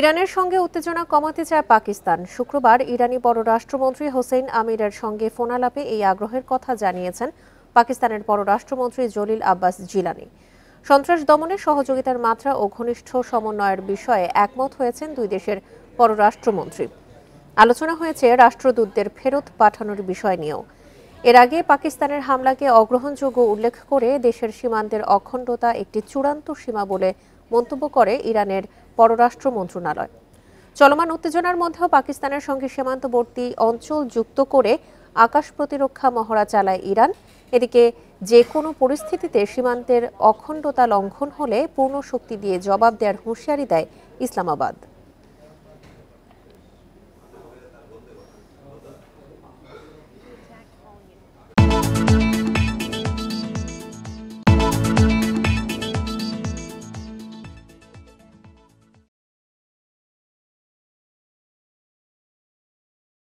ইরানের সঙ্গে উত্তেজনা কমাতে চায় পাকিস্তান শুক্রবার ইরানি পররাষ্ট্রমন্ত্রী হোসেন আমিরের সঙ্গে ফোনালাপে এই আগ্রহের কথা জানিয়েছেন পাকিস্তানের পররাষ্ট্রমন্ত্রী জলিল আব্বাস জিলানি সন্ত্রাস দমনে সহযোগিতার মাত্রা ও ঘনিষ্ঠ সমন্বয়ের বিষয়ে একমত হয়েছেন দুই দেশের পররাষ্ট্রমন্ত্রী আলোচনা হয়েছে রাষ্ট্রদূতদের ফেরত পাঠানোর বিষয় নিয়েও এর আগে পাকিস্তানের হামলাকে অগ্রহণযোগ্য উল্লেখ করে দেশের সীমান্তের অখণ্ডতা একটি চূড়ান্ত সীমা বলে মন্তব্য করে ইরানের পররাষ্ট্র মন্ত্রণালয় চলমান উত্তেজনার মধ্যেও পাকিস্তানের সঙ্গে সীমান্তবর্তী অঞ্চল যুক্ত করে আকাশ প্রতিরক্ষা মহড়া চালায় ইরান এদিকে যে কোনো পরিস্থিতিতে সীমান্তের অখণ্ডতা লঙ্ঘন হলে পূর্ণ শক্তি দিয়ে জবাব দেওয়ার হুঁশিয়ারি দেয় ইসলামাবাদ